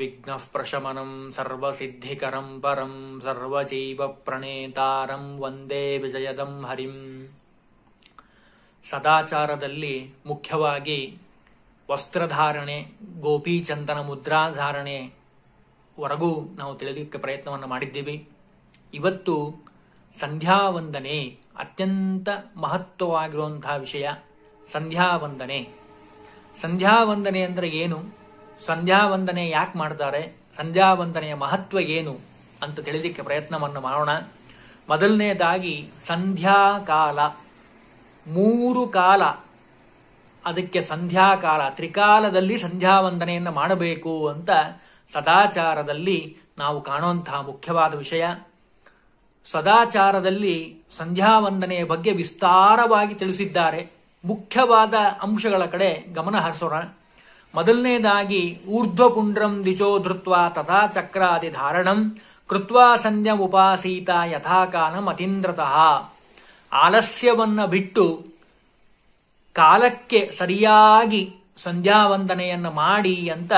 ವಿಘ್ನ ಪ್ರಶಮನಂ ಸರ್ವಸಿದ್ಧಿಕರಂ ಪರಂ ಸರ್ವಜೀವಪ್ರಣೇತಾರಂ ವಂದೇ ವಿಜಯದಂ ಹರಿಂ ಸದಾಚಾರದಲ್ಲಿ ಮುಖ್ಯವಾಗಿ ವಸ್ತ್ರಧಾರಣೆ ಗೋಪೀಚಂದನ ಮುದ್ರಾಧಾರಣೆ ವರೆಗೂ ನಾವು ತಿಳಿದಕ್ಕೆ ಪ್ರಯತ್ನವನ್ನು ಮಾಡಿದ್ದೀವಿ ಇವತ್ತು ಸಂಧ್ಯಾವಂದನೆ ಅತ್ಯಂತ ಮಹತ್ವವಾಗಿರುವಂತಹ ವಿಷಯ ಸಂಧ್ಯಾವಂದನೆ ಸಂಧ್ಯಾವಂದನೆ ಅಂದರೆ ಏನು ಸಂಧ್ಯಾ ವಂದನೆ ಯಾಕೆ ಮಾಡ್ತಾರೆ ಸಂಧ್ಯಾ ವಂದನೆಯ ಮಹತ್ವ ಏನು ಅಂತ ತಿಳಿದಿಕ್ಕೆ ಪ್ರಯತ್ನವನ್ನು ಮಾಡೋಣ ಮೊದಲನೇದಾಗಿ ಸಂಧ್ಯಾಕಾಲ ಮೂರು ಕಾಲ ಅದಕ್ಕೆ ಸಂಧ್ಯಾಕಾಲ ತ್ರಿಕಾಲದಲ್ಲಿ ಸಂಧ್ಯಾವಂದನೆಯನ್ನು ಮಾಡಬೇಕು ಅಂತ ಸದಾಚಾರದಲ್ಲಿ ನಾವು ಕಾಣುವಂತಹ ಮುಖ್ಯವಾದ ವಿಷಯ ಸದಾಚಾರದಲ್ಲಿ ಸಂಧ್ಯಾವಂದನೆಯ ಬಗ್ಗೆ ವಿಸ್ತಾರವಾಗಿ ತಿಳಿಸಿದ್ದಾರೆ ಮುಖ್ಯವಾದ ಅಂಶಗಳ ಕಡೆ ಗಮನ ಹರಿಸೋಣ ಮೊದಲನೇದಾಗಿ ಊರ್ಧ್ವಪುಂಡ್ರಂ ದಿಚೋ ಧೃತ್ವ ತಥಾ ಚಕ್ರಾದಿ ಧಾರಣಂ ಕೃತ್ವಾ ಸಂಧ್ಯಂ ಉಪಾಸೀತ ಯಥಾಕಾಲ ಮತೀಂದ್ರತಃ ಆಲಸ್ಯವನ್ನ ಬಿಟ್ಟು ಕಾಲಕ್ಕೆ ಸರಿಯಾಗಿ ಸಂಧ್ಯಾವಂದನೆಯನ್ನು ಮಾಡಿ ಅಂತ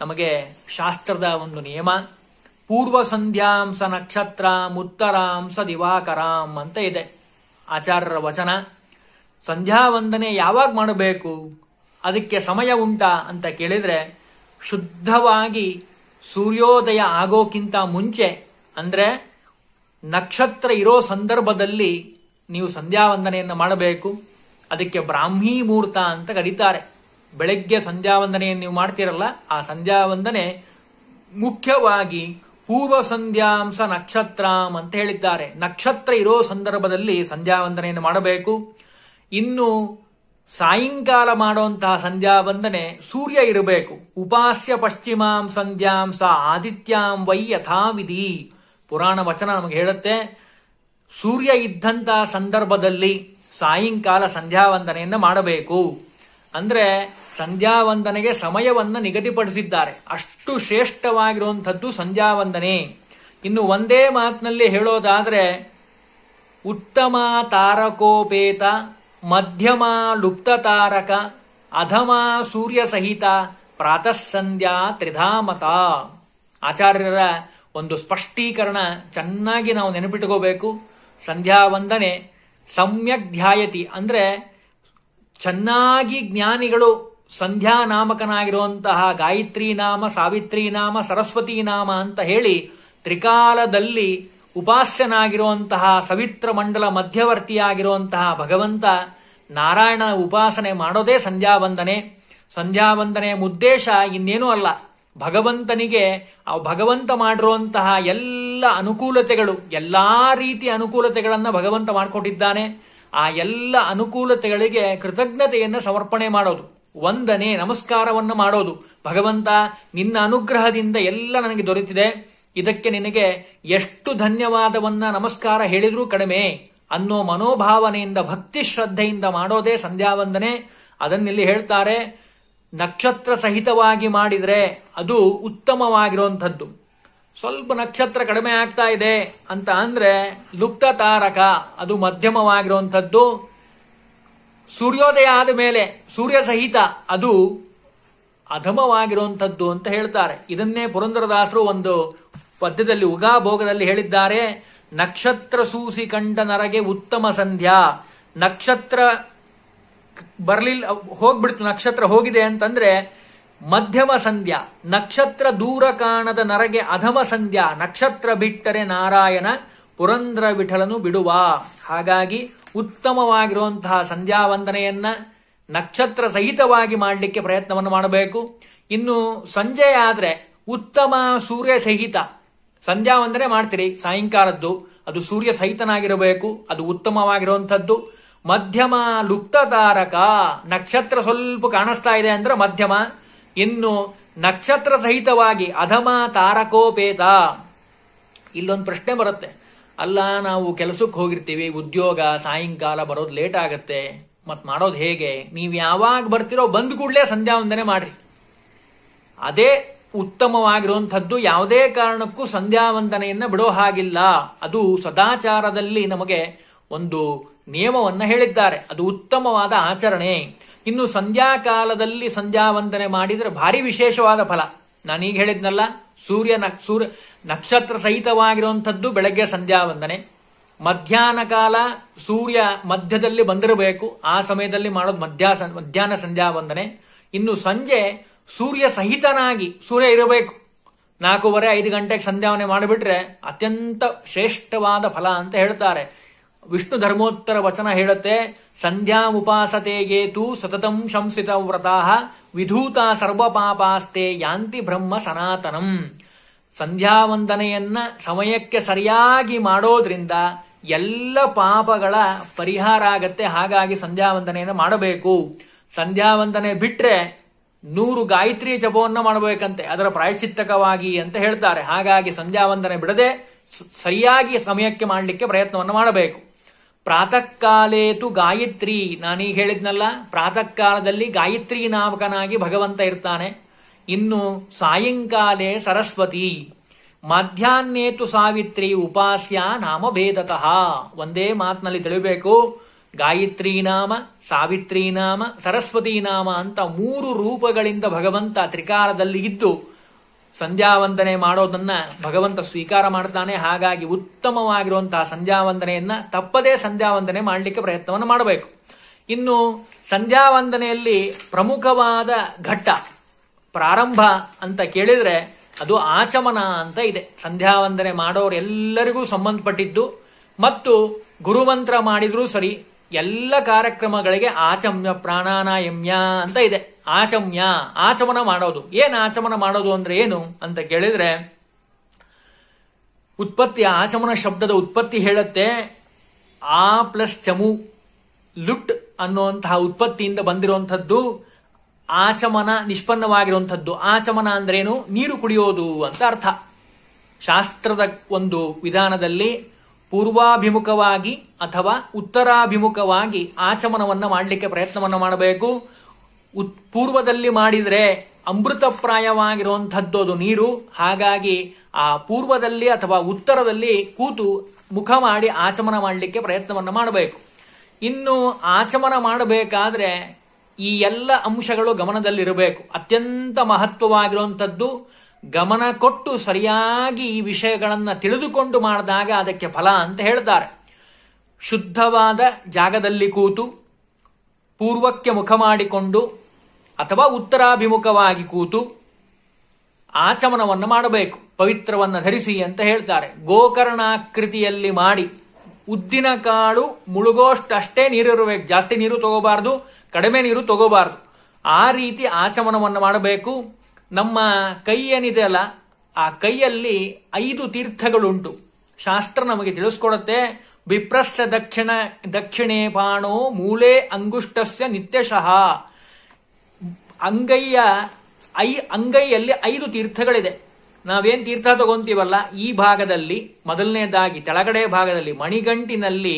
ನಮಗೆ ಶಾಸ್ತ್ರದ ಒಂದು ನಿಯಮ ಪೂರ್ವ ಸಂಧ್ಯಾಂಸ ಸ ನಕ್ಷತ್ರಾಂ ಉತ್ತರಾಂ ಸ ದಿವಾಕರಾಂ ಅಂತ ಇದೆ ಆಚಾರ್ಯರ ವಚನ ಸಂಧ್ಯಾವಂದನೆ ಯಾವಾಗ ಮಾಡಬೇಕು ಅದಕ್ಕೆ ಸಮಯ ಉಂಟಾ ಅಂತ ಕೇಳಿದ್ರೆ ಶುದ್ಧವಾಗಿ ಸೂರ್ಯೋದಯ ಆಗೋಕ್ಕಿಂತ ಮುಂಚೆ ಅಂದ್ರೆ ನಕ್ಷತ್ರ ಇರೋ ಸಂದರ್ಭದಲ್ಲಿ ನೀವು ಸಂಧ್ಯಾ ವಂದನೆಯನ್ನು ಮಾಡಬೇಕು ಅದಕ್ಕೆ ಬ್ರಾಹ್ಮಿ ಮುಹೂರ್ತ ಅಂತ ಕರೀತಾರೆ ಬೆಳಗ್ಗೆ ಸಂಧ್ಯಾ ವಂದನೆಯನ್ನು ನೀವು ಮಾಡ್ತೀರಲ್ಲ ಆ ಸಂಧ್ಯಾ ವಂದನೆ ಮುಖ್ಯವಾಗಿ ಪೂರ್ವ ಸಂಧ್ಯಾಂಸ ನಕ್ಷತ್ರಂ ಅಂತ ಹೇಳಿದ್ದಾರೆ ನಕ್ಷತ್ರ ಇರೋ ಸಂದರ್ಭದಲ್ಲಿ ಸಂಧ್ಯಾ ಮಾಡಬೇಕು ಇನ್ನು ಸಾಯಂಕಾಲ ಮಾಡುವಂತಹ ಸಂಧ್ಯಾ ವಂದನೆ ಸೂರ್ಯ ಇರಬೇಕು ಉಪಾಸ್ಯ ಪಶ್ಚಿಮಾಂ ಸಂಧ್ಯಾಂ ಸ ಆದಿತ್ಯಾಂ ವೈ ಯಥಾವಿಧಿ ಪುರಾಣ ವಚನ ನಮಗೆ ಹೇಳುತ್ತೆ ಸೂರ್ಯ ಇದ್ದಂತಹ ಸಂದರ್ಭದಲ್ಲಿ ಸಾಯಂಕಾಲ ಸಂಧ್ಯಾ ವಂದನೆಯನ್ನು ಮಾಡಬೇಕು ಅಂದ್ರೆ ಸಂಧ್ಯಾ ವಂದನೆಗೆ ಸಮಯವನ್ನು ನಿಗದಿಪಡಿಸಿದ್ದಾರೆ ಅಷ್ಟು ಶ್ರೇಷ್ಠವಾಗಿರುವಂಥದ್ದು ಸಂಧ್ಯಾ ವಂದನೆ ಇನ್ನು ಒಂದೇ ಮಾತಿನಲ್ಲಿ ಹೇಳೋದಾದ್ರೆ ಉತ್ತಮ ತಾರಕೋಪೇತ ಮಧ್ಯಮ ತಾರಕ ಅಧಮ ಸೂರ್ಯ ಸಹಿತ ಪ್ರಾತಃ ಸಂಧ್ಯಾ ತ್ರಿಧಾಮತ ಆಚಾರ್ಯರ ಒಂದು ಸ್ಪಷ್ಟೀಕರಣ ಚೆನ್ನಾಗಿ ನಾವು ನೆನಪಿಟ್ಕೋಬೇಕು ಸಂಧ್ಯಾ ವಂದನೆ ಸಮ್ಯಕ್ ಧ್ಯಾಯತಿ ಅಂದ್ರೆ ಚೆನ್ನಾಗಿ ಜ್ಞಾನಿಗಳು ಸಂಧ್ಯಾ ನಾಮಕನಾಗಿರುವಂತಹ ಗಾಯತ್ರಿ ನಾಮ ಸಾವಿತ್ರಿ ನಾಮ ಸರಸ್ವತಿ ನಾಮ ಅಂತ ಹೇಳಿ ತ್ರಿಕಾಲದಲ್ಲಿ ಉಪಾಸ್ಯನಾಗಿರುವಂತಹ ಸವಿತ್ರ ಮಂಡಲ ಮಧ್ಯವರ್ತಿಯಾಗಿರುವಂತಹ ಭಗವಂತ ನಾರಾಯಣ ಉಪಾಸನೆ ಮಾಡೋದೇ ಸಂಧ್ಯಾವಂದನೆ ಸಂಧ್ಯಾವಂದನೆ ಉದ್ದೇಶ ಇನ್ನೇನೂ ಅಲ್ಲ ಭಗವಂತನಿಗೆ ಆ ಭಗವಂತ ಮಾಡಿರುವಂತಹ ಎಲ್ಲ ಅನುಕೂಲತೆಗಳು ಎಲ್ಲ ರೀತಿಯ ಅನುಕೂಲತೆಗಳನ್ನು ಭಗವಂತ ಮಾಡಿಕೊಟ್ಟಿದ್ದಾನೆ ಆ ಎಲ್ಲ ಅನುಕೂಲತೆಗಳಿಗೆ ಕೃತಜ್ಞತೆಯನ್ನು ಸಮರ್ಪಣೆ ಮಾಡೋದು ವಂದನೆ ನಮಸ್ಕಾರವನ್ನು ಮಾಡೋದು ಭಗವಂತ ನಿನ್ನ ಅನುಗ್ರಹದಿಂದ ಎಲ್ಲ ನನಗೆ ದೊರೆತಿದೆ ಇದಕ್ಕೆ ನಿನಗೆ ಎಷ್ಟು ಧನ್ಯವಾದವನ್ನ ನಮಸ್ಕಾರ ಹೇಳಿದ್ರೂ ಕಡಿಮೆ ಅನ್ನೋ ಮನೋಭಾವನೆಯಿಂದ ಭಕ್ತಿ ಶ್ರದ್ಧೆಯಿಂದ ಮಾಡೋದೇ ಸಂಧ್ಯಾವಂದನೆ ಅದನ್ನಿಲ್ಲಿ ಹೇಳ್ತಾರೆ ನಕ್ಷತ್ರ ಸಹಿತವಾಗಿ ಮಾಡಿದರೆ ಅದು ಉತ್ತಮವಾಗಿರುವಂಥದ್ದು ಸ್ವಲ್ಪ ನಕ್ಷತ್ರ ಕಡಿಮೆ ಆಗ್ತಾ ಇದೆ ಅಂತ ಅಂದ್ರೆ ಲುಪ್ತ ತಾರಕ ಅದು ಮಧ್ಯಮವಾಗಿರುವಂಥದ್ದು ಸೂರ್ಯೋದಯ ಆದ ಮೇಲೆ ಸೂರ್ಯ ಸಹಿತ ಅದು ಅಧಮವಾಗಿರುವಂಥದ್ದು ಅಂತ ಹೇಳ್ತಾರೆ ಇದನ್ನೇ ಪುರಂದರದಾಸರು ಒಂದು ಪದ್ಯದಲ್ಲಿ ಉಗಾಭೋಗದಲ್ಲಿ ಹೇಳಿದ್ದಾರೆ ನಕ್ಷತ್ರ ಸೂಸಿ ಕಂಡ ನರಗೆ ಉತ್ತಮ ಸಂಧ್ಯಾ ನಕ್ಷತ್ರ ಬರಲಿಲ್ಲ ಹೋಗ್ಬಿಡ್ತು ನಕ್ಷತ್ರ ಹೋಗಿದೆ ಅಂತಂದ್ರೆ ಮಧ್ಯಮ ಸಂಧ್ಯಾ ನಕ್ಷತ್ರ ದೂರ ಕಾಣದ ನರಗೆ ಅಧಮ ಸಂಧ್ಯಾ ನಕ್ಷತ್ರ ಬಿಟ್ಟರೆ ನಾರಾಯಣ ಪುರಂದ್ರ ವಿಠಲನು ಬಿಡುವ ಹಾಗಾಗಿ ಉತ್ತಮವಾಗಿರುವಂತಹ ಸಂಧ್ಯಾ ವಂದನೆಯನ್ನ ನಕ್ಷತ್ರ ಸಹಿತವಾಗಿ ಮಾಡಲಿಕ್ಕೆ ಪ್ರಯತ್ನವನ್ನು ಮಾಡಬೇಕು ಇನ್ನು ಸಂಜೆ ಆದರೆ ಉತ್ತಮ ಸೂರ್ಯ ಸಹಿತ ಸಂಧ್ಯಾ ವಂದನೆ ಮಾಡ್ತೀರಿ ಸಾಯಂಕಾಲದ್ದು ಅದು ಸೂರ್ಯ ಸಹಿತನಾಗಿರಬೇಕು ಅದು ಉತ್ತಮವಾಗಿರುವಂಥದ್ದು ಮಧ್ಯಮ ಲುಪ್ತ ತಾರಕ ನಕ್ಷತ್ರ ಸ್ವಲ್ಪ ಕಾಣಿಸ್ತಾ ಇದೆ ಅಂದ್ರೆ ಮಧ್ಯಮ ಇನ್ನು ನಕ್ಷತ್ರ ಸಹಿತವಾಗಿ ಅಧಮ ತಾರಕೋಪೇತ ಇಲ್ಲೊಂದು ಪ್ರಶ್ನೆ ಬರುತ್ತೆ ಅಲ್ಲ ನಾವು ಕೆಲಸಕ್ಕೆ ಹೋಗಿರ್ತೀವಿ ಉದ್ಯೋಗ ಸಾಯಂಕಾಲ ಬರೋದು ಲೇಟ್ ಆಗತ್ತೆ ಮತ್ ಮಾಡೋದು ಹೇಗೆ ನೀವು ಯಾವಾಗ ಬರ್ತಿರೋ ಬಂದ್ ಕೂಡಲೇ ಸಂಧ್ಯಾ ವಂದನೆ ಮಾಡ್ರಿ ಅದೇ ಉತ್ತಮವಾಗಿರುವಂಥದ್ದು ಯಾವುದೇ ಕಾರಣಕ್ಕೂ ಸಂಧ್ಯಾವಂದನೆಯನ್ನು ಬಿಡೋ ಹಾಗಿಲ್ಲ ಅದು ಸದಾಚಾರದಲ್ಲಿ ನಮಗೆ ಒಂದು ನಿಯಮವನ್ನು ಹೇಳಿದ್ದಾರೆ ಅದು ಉತ್ತಮವಾದ ಆಚರಣೆ ಇನ್ನು ಸಂಧ್ಯಾಕಾಲದಲ್ಲಿ ಸಂಧ್ಯಾವಂದನೆ ಮಾಡಿದರೆ ಭಾರಿ ವಿಶೇಷವಾದ ಫಲ ನಾನೀಗ ಹೇಳಿದ್ನಲ್ಲ ಸೂರ್ಯ ಸೂರ್ಯ ನಕ್ಷತ್ರ ಸಹಿತವಾಗಿರುವಂಥದ್ದು ಬೆಳಗ್ಗೆ ಸಂಧ್ಯಾವಂದನೆ ಮಧ್ಯಾಹ್ನ ಕಾಲ ಸೂರ್ಯ ಮಧ್ಯದಲ್ಲಿ ಬಂದಿರಬೇಕು ಆ ಸಮಯದಲ್ಲಿ ಮಾಡೋದು ಮಧ್ಯಾಹ್ನ ಮಧ್ಯಾಹ್ನ ಸಂಧ್ಯಾವಂದನೆ ಇನ್ನು ಸಂಜೆ ಸೂರ್ಯ ಸಹಿತನಾಗಿ ಸೂರ್ಯ ಇರಬೇಕು ನಾಲ್ಕೂವರೆ ಐದು ಗಂಟೆಗೆ ಸಂಧ್ಯಾವನೆ ಮಾಡಿಬಿಟ್ರೆ ಅತ್ಯಂತ ಶ್ರೇಷ್ಠವಾದ ಫಲ ಅಂತ ಹೇಳ್ತಾರೆ ವಿಷ್ಣು ಧರ್ಮೋತ್ತರ ವಚನ ಹೇಳುತ್ತೆ ಸಂಧ್ಯಾ ಉಪಾಸತೆಗೇತು ಸತತಂ ಶಂಸಿತ ವ್ರತಾಹ ವಿಧೂತ ಸರ್ವ ಪಾಪಾಸ್ತೆ ಯಾಂತಿ ಬ್ರಹ್ಮ ಸನಾತನಂ ಸಂಧ್ಯಾವಂದನೆಯನ್ನ ಸಮಯಕ್ಕೆ ಸರಿಯಾಗಿ ಮಾಡೋದ್ರಿಂದ ಎಲ್ಲ ಪಾಪಗಳ ಪರಿಹಾರ ಆಗತ್ತೆ ಹಾಗಾಗಿ ವಂದನೆಯನ್ನು ಮಾಡಬೇಕು ವಂದನೆ ಬಿಟ್ರೆ ನೂರು ಗಾಯತ್ರಿ ಜಪವನ್ನು ಮಾಡಬೇಕಂತೆ ಅದರ ಪ್ರಾಯಶ್ಚಿತ್ತಕವಾಗಿ ಅಂತ ಹೇಳ್ತಾರೆ ಹಾಗಾಗಿ ಸಂಧ್ಯಾ ವಂದನೆ ಬಿಡದೆ ಸರಿಯಾಗಿ ಸಮಯಕ್ಕೆ ಮಾಡಲಿಕ್ಕೆ ಪ್ರಯತ್ನವನ್ನು ಮಾಡಬೇಕು ಪ್ರಾತಃ ಕಾಲೇತು ಗಾಯತ್ರಿ ನಾನೀಗ ಹೇಳಿದ್ನಲ್ಲ ಪ್ರಾತಃ ಕಾಲದಲ್ಲಿ ಗಾಯತ್ರಿ ನಾಮಕನಾಗಿ ಭಗವಂತ ಇರ್ತಾನೆ ಇನ್ನು ಸಾಯಂಕಾಲೇ ಸರಸ್ವತಿ ಮಧ್ಯಾಹ್ನೇತು ಸಾವಿತ್ರಿ ಉಪಾಸ್ಯ ನಾಮ ಭೇದತಃ ಒಂದೇ ಮಾತಿನಲ್ಲಿ ತಿಳಿಬೇಕು ಗಾಯತ್ರಿ ನಾಮ ಸಾವಿತ್ರಿ ನಾಮ ಸರಸ್ವತಿ ನಾಮ ಅಂತ ಮೂರು ರೂಪಗಳಿಂದ ಭಗವಂತ ತ್ರಿಕಾರದಲ್ಲಿ ಇದ್ದು ಸಂಧ್ಯಾವಂದನೆ ಮಾಡೋದನ್ನ ಭಗವಂತ ಸ್ವೀಕಾರ ಮಾಡ್ತಾನೆ ಹಾಗಾಗಿ ಉತ್ತಮವಾಗಿರುವಂತಹ ಸಂಧ್ಯಾವಂದನೆಯನ್ನ ತಪ್ಪದೇ ಸಂಧ್ಯಾವಂದನೆ ಮಾಡಲಿಕ್ಕೆ ಪ್ರಯತ್ನವನ್ನು ಮಾಡಬೇಕು ಇನ್ನು ಸಂಧ್ಯಾವಂದನೆಯಲ್ಲಿ ಪ್ರಮುಖವಾದ ಘಟ್ಟ ಪ್ರಾರಂಭ ಅಂತ ಕೇಳಿದ್ರೆ ಅದು ಆಚಮನ ಅಂತ ಇದೆ ಸಂಧ್ಯಾವಂದನೆ ಮಾಡೋರೆಲ್ಲರಿಗೂ ಸಂಬಂಧಪಟ್ಟಿದ್ದು ಮತ್ತು ಗುರುಮಂತ್ರ ಮಾಡಿದ್ರೂ ಸರಿ ಎಲ್ಲ ಕಾರ್ಯಕ್ರಮಗಳಿಗೆ ಆಚಮ್ಯ ಪ್ರಾಣಾನಾಯಮ್ಯ ಅಂತ ಇದೆ ಆಚಮ್ಯ ಆಚಮನ ಮಾಡೋದು ಏನು ಆಚಮನ ಮಾಡೋದು ಅಂದ್ರೆ ಏನು ಅಂತ ಕೇಳಿದ್ರೆ ಉತ್ಪತ್ತಿ ಆಚಮನ ಶಬ್ದದ ಉತ್ಪತ್ತಿ ಹೇಳುತ್ತೆ ಆ ಪ್ಲಸ್ ಚಮು ಲುಟ್ ಅನ್ನುವಂತಹ ಉತ್ಪತ್ತಿಯಿಂದ ಬಂದಿರುವಂಥದ್ದು ಆಚಮನ ನಿಷ್ಪನ್ನವಾಗಿರುವಂಥದ್ದು ಆಚಮನ ಅಂದ್ರೇನು ನೀರು ಕುಡಿಯೋದು ಅಂತ ಅರ್ಥ ಶಾಸ್ತ್ರದ ಒಂದು ವಿಧಾನದಲ್ಲಿ ಪೂರ್ವಾಭಿಮುಖವಾಗಿ ಅಥವಾ ಉತ್ತರಾಭಿಮುಖವಾಗಿ ಆಚಮನವನ್ನು ಮಾಡಲಿಕ್ಕೆ ಪ್ರಯತ್ನವನ್ನು ಮಾಡಬೇಕು ಉತ್ ಪೂರ್ವದಲ್ಲಿ ಮಾಡಿದರೆ ಅಮೃತಪ್ರಾಯವಾಗಿರುವಂಥದ್ದು ಅದು ನೀರು ಹಾಗಾಗಿ ಆ ಪೂರ್ವದಲ್ಲಿ ಅಥವಾ ಉತ್ತರದಲ್ಲಿ ಕೂತು ಮುಖ ಮಾಡಿ ಆಚಮನ ಮಾಡಲಿಕ್ಕೆ ಪ್ರಯತ್ನವನ್ನು ಮಾಡಬೇಕು ಇನ್ನು ಆಚಮನ ಮಾಡಬೇಕಾದ್ರೆ ಈ ಎಲ್ಲ ಅಂಶಗಳು ಗಮನದಲ್ಲಿರಬೇಕು ಅತ್ಯಂತ ಮಹತ್ವವಾಗಿರುವಂಥದ್ದು ಗಮನ ಕೊಟ್ಟು ಸರಿಯಾಗಿ ಈ ವಿಷಯಗಳನ್ನು ತಿಳಿದುಕೊಂಡು ಮಾಡಿದಾಗ ಅದಕ್ಕೆ ಫಲ ಅಂತ ಹೇಳ್ತಾರೆ ಶುದ್ಧವಾದ ಜಾಗದಲ್ಲಿ ಕೂತು ಪೂರ್ವಕ್ಕೆ ಮುಖ ಮಾಡಿಕೊಂಡು ಅಥವಾ ಉತ್ತರಾಭಿಮುಖವಾಗಿ ಕೂತು ಆಚಮನವನ್ನು ಮಾಡಬೇಕು ಪವಿತ್ರವನ್ನು ಧರಿಸಿ ಅಂತ ಹೇಳ್ತಾರೆ ಗೋಕರ್ಣಾಕೃತಿಯಲ್ಲಿ ಮಾಡಿ ಉದ್ದಿನ ಕಾಳು ಮುಳುಗೋಷ್ಟಷ್ಟೇ ನೀರಿರಬೇಕು ಜಾಸ್ತಿ ನೀರು ತಗೋಬಾರ್ದು ಕಡಿಮೆ ನೀರು ತಗೋಬಾರ್ದು ಆ ರೀತಿ ಆಚಮನವನ್ನು ಮಾಡಬೇಕು ನಮ್ಮ ಕೈ ಏನಿದೆ ಅಲ್ಲ ಆ ಕೈಯಲ್ಲಿ ಐದು ತೀರ್ಥಗಳುಂಟು ಶಾಸ್ತ್ರ ನಮಗೆ ತಿಳಿಸ್ಕೊಡುತ್ತೆ ವಿಪ್ರಷ್ಟ ದಕ್ಷಿಣ ದಕ್ಷಿಣೆ ಬಾಣೋ ಮೂಲೆ ಅಂಗುಷ್ಟಸ್ಯ ನಿತ್ಯಶಃ ಅಂಗೈಯ ಐ ಅಂಗೈಯಲ್ಲಿ ಐದು ತೀರ್ಥಗಳಿದೆ ನಾವೇನ್ ತೀರ್ಥ ತಗೊಂತೀವಲ್ಲ ಈ ಭಾಗದಲ್ಲಿ ಮೊದಲನೇದಾಗಿ ತೆಳಗಡೆ ಭಾಗದಲ್ಲಿ ಮಣಿಗಂಟಿನಲ್ಲಿ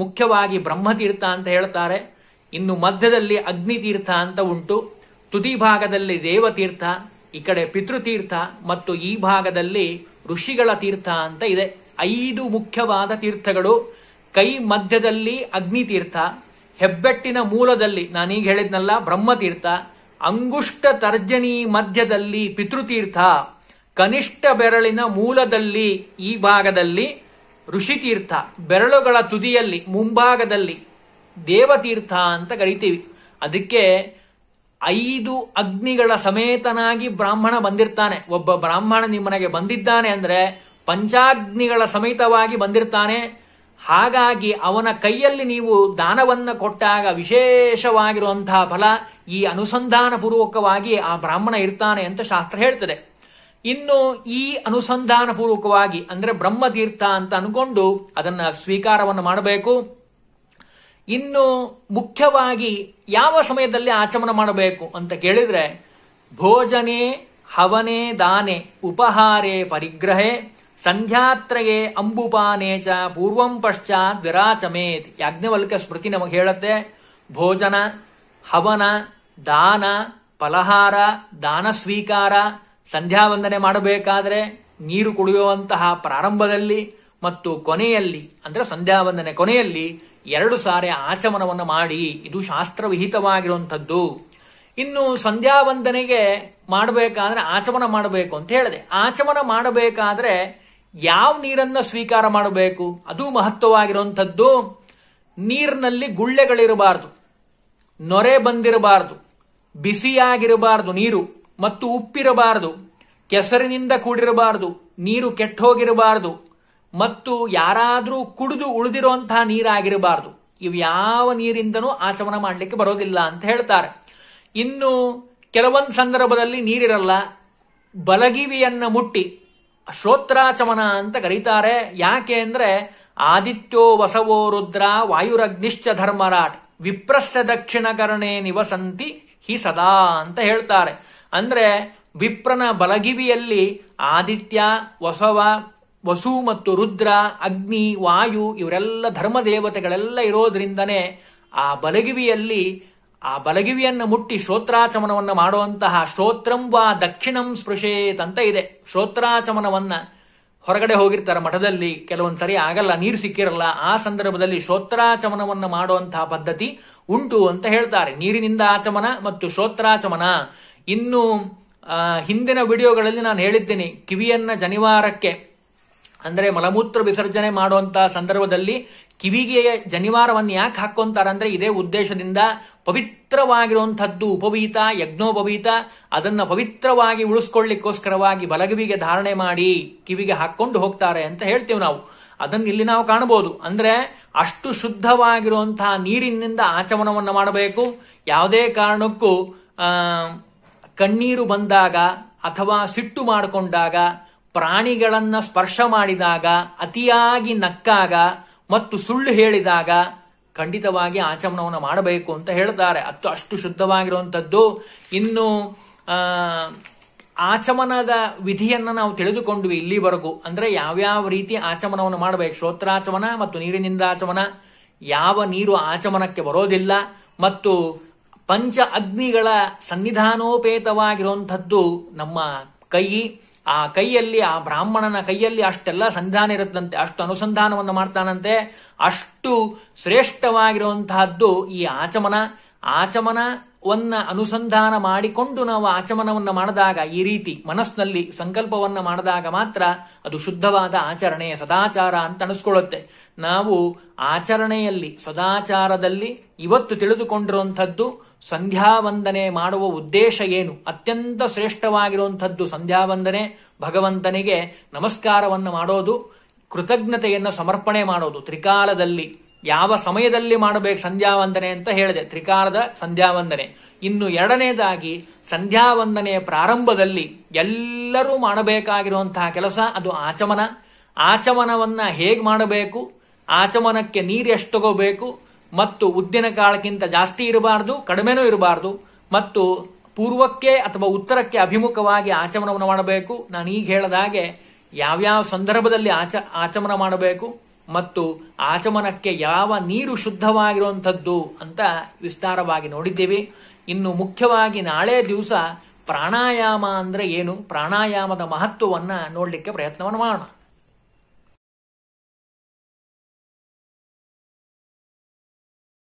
ಮುಖ್ಯವಾಗಿ ಬ್ರಹ್ಮತೀರ್ಥ ಅಂತ ಹೇಳ್ತಾರೆ ಇನ್ನು ಮಧ್ಯದಲ್ಲಿ ಅಗ್ನಿತೀರ್ಥ ಅಂತ ಉಂಟು ತುದಿ ಭಾಗದಲ್ಲಿ ದೇವತೀರ್ಥ ಈ ಕಡೆ ಪಿತೃತೀರ್ಥ ಮತ್ತು ಈ ಭಾಗದಲ್ಲಿ ಋಷಿಗಳ ತೀರ್ಥ ಅಂತ ಇದೆ ಐದು ಮುಖ್ಯವಾದ ತೀರ್ಥಗಳು ಕೈ ಮಧ್ಯದಲ್ಲಿ ಅಗ್ನಿ ತೀರ್ಥ ಹೆಬ್ಬೆಟ್ಟಿನ ಮೂಲದಲ್ಲಿ ನಾನೀಗ ಹೇಳಿದ್ನಲ್ಲ ಬ್ರಹ್ಮತೀರ್ಥ ಅಂಗುಷ್ಟ ತರ್ಜನಿ ಮಧ್ಯದಲ್ಲಿ ಪಿತೃತೀರ್ಥ ಕನಿಷ್ಠ ಬೆರಳಿನ ಮೂಲದಲ್ಲಿ ಈ ಭಾಗದಲ್ಲಿ ಋಷಿತೀರ್ಥ ಬೆರಳುಗಳ ತುದಿಯಲ್ಲಿ ಮುಂಭಾಗದಲ್ಲಿ ದೇವತೀರ್ಥ ಅಂತ ಕರಿತೀವಿ ಅದಕ್ಕೆ ಐದು ಅಗ್ನಿಗಳ ಸಮೇತನಾಗಿ ಬ್ರಾಹ್ಮಣ ಬಂದಿರ್ತಾನೆ ಒಬ್ಬ ಬ್ರಾಹ್ಮಣ ನಿಮ್ಮನೆಗೆ ಬಂದಿದ್ದಾನೆ ಅಂದ್ರೆ ಪಂಚಾಗ್ನಿಗಳ ಸಮೇತವಾಗಿ ಬಂದಿರ್ತಾನೆ ಹಾಗಾಗಿ ಅವನ ಕೈಯಲ್ಲಿ ನೀವು ದಾನವನ್ನ ಕೊಟ್ಟಾಗ ವಿಶೇಷವಾಗಿರುವಂತಹ ಫಲ ಈ ಅನುಸಂಧಾನ ಪೂರ್ವಕವಾಗಿ ಆ ಬ್ರಾಹ್ಮಣ ಇರ್ತಾನೆ ಅಂತ ಶಾಸ್ತ್ರ ಹೇಳ್ತದೆ ಇನ್ನು ಈ ಅನುಸಂಧಾನ ಪೂರ್ವಕವಾಗಿ ಅಂದ್ರೆ ಬ್ರಹ್ಮತೀರ್ಥ ಅಂತ ಅನ್ಕೊಂಡು ಅದನ್ನ ಸ್ವೀಕಾರವನ್ನು ಮಾಡಬೇಕು ಇನ್ನು ಮುಖ್ಯವಾಗಿ ಯಾವ ಸಮಯದಲ್ಲಿ ಆಚಮನ ಮಾಡಬೇಕು ಅಂತ ಕೇಳಿದ್ರೆ ಭೋಜನೆ ಹವನೆ ದಾನೆ ಉಪಹಾರೆ ಪರಿಗ್ರಹೆ ಸಂಧ್ಯಾತ್ರಯೇ ಅಂಬುಪಾನೇಚ ಪೂರ್ವಂ ಪಶ್ಚಾತ್ ವಿರಾಚಮೇತ್ ಯಾಜ್ಞವಲ್ಕ ಸ್ಮೃತಿ ನಮಗೆ ಹೇಳುತ್ತೆ ಭೋಜನ ಹವನ ದಾನ ಫಲಹಾರ ದಾನ ಸ್ವೀಕಾರ ಸಂಧ್ಯಾ ವಂದನೆ ಮಾಡಬೇಕಾದ್ರೆ ನೀರು ಕುಡಿಯುವಂತಹ ಪ್ರಾರಂಭದಲ್ಲಿ ಮತ್ತು ಕೊನೆಯಲ್ಲಿ ಅಂದ್ರೆ ಸಂಧ್ಯಾ ವಂದನೆ ಕೊನೆಯಲ್ಲಿ ಎರಡು ಸಾರಿ ಆಚಮನವನ್ನು ಮಾಡಿ ಇದು ಶಾಸ್ತ್ರವಿಹಿತವಾಗಿರುವಂಥದ್ದು ಇನ್ನು ಸಂಧ್ಯಾ ವಂದನೆಗೆ ಮಾಡಬೇಕಾದ್ರೆ ಆಚಮನ ಮಾಡಬೇಕು ಅಂತ ಹೇಳಿದೆ ಆಚಮನ ಮಾಡಬೇಕಾದ್ರೆ ಯಾವ ನೀರನ್ನ ಸ್ವೀಕಾರ ಮಾಡಬೇಕು ಅದು ಮಹತ್ವವಾಗಿರುವಂಥದ್ದು ನೀರಿನಲ್ಲಿ ಗುಳ್ಳೆಗಳಿರಬಾರ್ದು ನೊರೆ ಬಂದಿರಬಾರ್ದು ಬಿಸಿಯಾಗಿರಬಾರ್ದು ನೀರು ಮತ್ತು ಉಪ್ಪಿರಬಾರದು ಕೆಸರಿನಿಂದ ಕೂಡಿರಬಾರದು ನೀರು ಕೆಟ್ಟ ಹೋಗಿರಬಾರದು ಮತ್ತು ಯಾರಾದರೂ ಕುಡಿದು ಉಳಿದಿರುವಂತಹ ನೀರಾಗಿರಬಾರದು ಇವು ಯಾವ ನೀರಿಂದನೂ ಆಚಮನ ಮಾಡಲಿಕ್ಕೆ ಬರೋದಿಲ್ಲ ಅಂತ ಹೇಳ್ತಾರೆ ಇನ್ನು ಕೆಲವೊಂದು ಸಂದರ್ಭದಲ್ಲಿ ನೀರಿರಲ್ಲ ಬಲಗಿವಿಯನ್ನು ಮುಟ್ಟಿ ಶ್ರೋತ್ರಾಚಮನ ಅಂತ ಕರೀತಾರೆ ಯಾಕೆ ಅಂದ್ರೆ ಆದಿತ್ಯೋ ವಸವೋ ರುದ್ರ ವಾಯುರಗ್ನಿಶ್ಚ ಧರ್ಮರಾಟ್ ವಿಪ್ರಸ್ಥ ದಕ್ಷಿಣ ಕರ್ಣೇ ನಿವಸಂತಿ ಹಿ ಸದಾ ಅಂತ ಹೇಳ್ತಾರೆ ಅಂದ್ರೆ ವಿಪ್ರನ ಬಲಗಿವಿಯಲ್ಲಿ ಆದಿತ್ಯ ವಸವ ವಸು ಮತ್ತು ರುದ್ರ ಅಗ್ನಿ ವಾಯು ಇವರೆಲ್ಲ ಧರ್ಮದೇವತೆಗಳೆಲ್ಲ ಇರೋದ್ರಿಂದನೇ ಆ ಬಲಗಿವಿಯಲ್ಲಿ ಆ ಬಲಗಿವಿಯನ್ನು ಮುಟ್ಟಿ ಶ್ರೋತ್ರಾಚಮನವನ್ನು ಮಾಡುವಂತಹ ಶ್ರೋತ್ರಂ ವಾ ದಕ್ಷಿಣಂ ಸ್ಪೃಶೇತ್ ಅಂತ ಇದೆ ಶ್ರೋತ್ರಾಚಮನವನ್ನ ಹೊರಗಡೆ ಹೋಗಿರ್ತಾರೆ ಮಠದಲ್ಲಿ ಕೆಲವೊಂದು ಸರಿ ಆಗಲ್ಲ ನೀರು ಸಿಕ್ಕಿರಲ್ಲ ಆ ಸಂದರ್ಭದಲ್ಲಿ ಶ್ರೋತ್ರಾಚಮನವನ್ನು ಮಾಡುವಂತಹ ಪದ್ಧತಿ ಉಂಟು ಅಂತ ಹೇಳ್ತಾರೆ ನೀರಿನಿಂದ ಆಚಮನ ಮತ್ತು ಶ್ರೋತ್ರಾಚಮನ ಇನ್ನು ಹಿಂದಿನ ವಿಡಿಯೋಗಳಲ್ಲಿ ನಾನು ಹೇಳಿದ್ದೇನೆ ಕಿವಿಯನ್ನ ಜನಿವಾರಕ್ಕೆ ಅಂದ್ರೆ ಮಲಮೂತ್ರ ವಿಸರ್ಜನೆ ಮಾಡುವಂತಹ ಸಂದರ್ಭದಲ್ಲಿ ಕಿವಿಗೆ ಜನಿವಾರವನ್ನು ಯಾಕೆ ಹಾಕೊಂತಾರೆ ಅಂದ್ರೆ ಇದೇ ಉದ್ದೇಶದಿಂದ ಪವಿತ್ರವಾಗಿರುವಂತಹದ್ದು ಉಪವೀತ ಯಜ್ಞೋಪವೀತ ಅದನ್ನ ಪವಿತ್ರವಾಗಿ ಉಳಿಸ್ಕೊಳ್ಳಿಕ್ಕೋಸ್ಕರವಾಗಿ ಬಲಗವಿಗೆ ಧಾರಣೆ ಮಾಡಿ ಕಿವಿಗೆ ಹಾಕೊಂಡು ಹೋಗ್ತಾರೆ ಅಂತ ಹೇಳ್ತೀವಿ ನಾವು ಅದನ್ನ ಇಲ್ಲಿ ನಾವು ಕಾಣಬಹುದು ಅಂದ್ರೆ ಅಷ್ಟು ಶುದ್ಧವಾಗಿರುವಂತಹ ನೀರಿನಿಂದ ಆಚಮನವನ್ನು ಮಾಡಬೇಕು ಯಾವುದೇ ಕಾರಣಕ್ಕೂ ಕಣ್ಣೀರು ಬಂದಾಗ ಅಥವಾ ಸಿಟ್ಟು ಮಾಡಿಕೊಂಡಾಗ ಪ್ರಾಣಿಗಳನ್ನು ಸ್ಪರ್ಶ ಮಾಡಿದಾಗ ಅತಿಯಾಗಿ ನಕ್ಕಾಗ ಮತ್ತು ಸುಳ್ಳು ಹೇಳಿದಾಗ ಖಂಡಿತವಾಗಿ ಆಚಮನವನ್ನು ಮಾಡಬೇಕು ಅಂತ ಹೇಳ್ತಾರೆ ಅತ್ತು ಅಷ್ಟು ಶುದ್ಧವಾಗಿರುವಂಥದ್ದು ಇನ್ನು ಆಚಮನದ ವಿಧಿಯನ್ನು ನಾವು ತಿಳಿದುಕೊಂಡ್ವಿ ಇಲ್ಲಿವರೆಗೂ ಅಂದ್ರೆ ಯಾವ್ಯಾವ ರೀತಿ ಆಚಮನವನ್ನು ಮಾಡಬೇಕು ಶ್ರೋತ್ರಾಚಮನ ಮತ್ತು ನೀರಿನಿಂದ ಆಚಮನ ಯಾವ ನೀರು ಆಚಮನಕ್ಕೆ ಬರೋದಿಲ್ಲ ಮತ್ತು ಪಂಚ ಅಗ್ನಿಗಳ ಸನ್ನಿಧಾನೋಪೇತವಾಗಿರುವಂಥದ್ದು ನಮ್ಮ ಕೈ ಆ ಕೈಯಲ್ಲಿ ಆ ಬ್ರಾಹ್ಮಣನ ಕೈಯಲ್ಲಿ ಅಷ್ಟೆಲ್ಲ ಸಂಧಾನ ಇರುತ್ತಂತೆ ಅಷ್ಟು ಅನುಸಂಧಾನವನ್ನು ಮಾಡ್ತಾನಂತೆ ಅಷ್ಟು ಶ್ರೇಷ್ಠವಾಗಿರುವಂತಹದ್ದು ಈ ಆಚಮನ ಆಚಮನವನ್ನ ಅನುಸಂಧಾನ ಮಾಡಿಕೊಂಡು ನಾವು ಆಚಮನವನ್ನು ಮಾಡಿದಾಗ ಈ ರೀತಿ ಮನಸ್ಸಿನಲ್ಲಿ ಸಂಕಲ್ಪವನ್ನ ಮಾಡಿದಾಗ ಮಾತ್ರ ಅದು ಶುದ್ಧವಾದ ಆಚರಣೆಯ ಸದಾಚಾರ ಅಂತ ಅನಿಸ್ಕೊಳ್ಳುತ್ತೆ ನಾವು ಆಚರಣೆಯಲ್ಲಿ ಸದಾಚಾರದಲ್ಲಿ ಇವತ್ತು ತಿಳಿದುಕೊಂಡಿರುವಂಥದ್ದು ಸಂಧ್ಯಾವಂದನೆ ಮಾಡುವ ಉದ್ದೇಶ ಏನು ಅತ್ಯಂತ ಶ್ರೇಷ್ಠವಾಗಿರುವಂಥದ್ದು ಸಂಧ್ಯಾವಂದನೆ ಭಗವಂತನಿಗೆ ನಮಸ್ಕಾರವನ್ನು ಮಾಡೋದು ಕೃತಜ್ಞತೆಯನ್ನು ಸಮರ್ಪಣೆ ಮಾಡೋದು ತ್ರಿಕಾಲದಲ್ಲಿ ಯಾವ ಸಮಯದಲ್ಲಿ ಮಾಡಬೇಕು ಸಂಧ್ಯಾವಂದನೆ ಅಂತ ಹೇಳಿದೆ ತ್ರಿಕಾಲದ ಸಂಧ್ಯಾವಂದನೆ ಇನ್ನು ಎರಡನೇದಾಗಿ ಸಂಧ್ಯಾವಂದನೆಯ ಪ್ರಾರಂಭದಲ್ಲಿ ಎಲ್ಲರೂ ಮಾಡಬೇಕಾಗಿರುವಂತಹ ಕೆಲಸ ಅದು ಆಚಮನ ಆಚಮನವನ್ನು ಹೇಗೆ ಮಾಡಬೇಕು ಆಚಮನಕ್ಕೆ ನೀರು ಎಷ್ಟು ತಗೋಬೇಕು ಮತ್ತು ಉದ್ದಿನ ಕಾಳಕ್ಕಿಂತ ಜಾಸ್ತಿ ಇರಬಾರದು ಕಡಿಮೆನೂ ಇರಬಾರದು ಮತ್ತು ಪೂರ್ವಕ್ಕೆ ಅಥವಾ ಉತ್ತರಕ್ಕೆ ಅಭಿಮುಖವಾಗಿ ಆಚಮನವನ್ನು ಮಾಡಬೇಕು ನಾನು ಈಗ ಹೇಳದ ಹಾಗೆ ಯಾವ್ಯಾವ ಸಂದರ್ಭದಲ್ಲಿ ಆಚ ಆಚಮನ ಮಾಡಬೇಕು ಮತ್ತು ಆಚಮನಕ್ಕೆ ಯಾವ ನೀರು ಶುದ್ಧವಾಗಿರುವಂಥದ್ದು ಅಂತ ವಿಸ್ತಾರವಾಗಿ ನೋಡಿದ್ದೀವಿ ಇನ್ನು ಮುಖ್ಯವಾಗಿ ನಾಳೆ ದಿವಸ ಪ್ರಾಣಾಯಾಮ ಅಂದರೆ ಏನು ಪ್ರಾಣಾಯಾಮದ ಮಹತ್ವವನ್ನು ನೋಡಲಿಕ್ಕೆ ಪ್ರಯತ್ನವನ್ನು ಮಾಡೋಣ